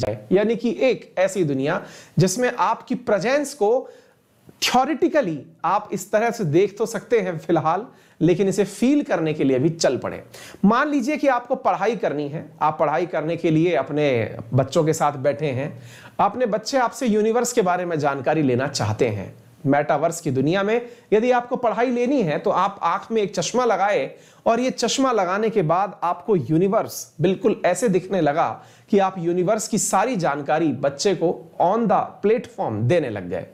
जाए यानी कि एक ऐसी दुनिया जिसमें आपकी प्रेजेंस को थ्योरिटिकली आप इस तरह से देख तो सकते हैं फिलहाल लेकिन इसे फील करने के लिए भी चल पड़े मान लीजिए कि आपको पढ़ाई करनी है आप पढ़ाई करने के लिए अपने बच्चों के साथ बैठे हैं अपने बच्चे आपसे यूनिवर्स के बारे में जानकारी लेना चाहते हैं मेटावर्स की दुनिया में यदि आपको पढ़ाई लेनी है तो आप आंख में एक चश्मा लगाए और ये चश्मा लगाने के बाद आपको यूनिवर्स बिल्कुल ऐसे दिखने लगा कि आप यूनिवर्स की सारी जानकारी बच्चे को ऑन द प्लेटफॉर्म देने लग गए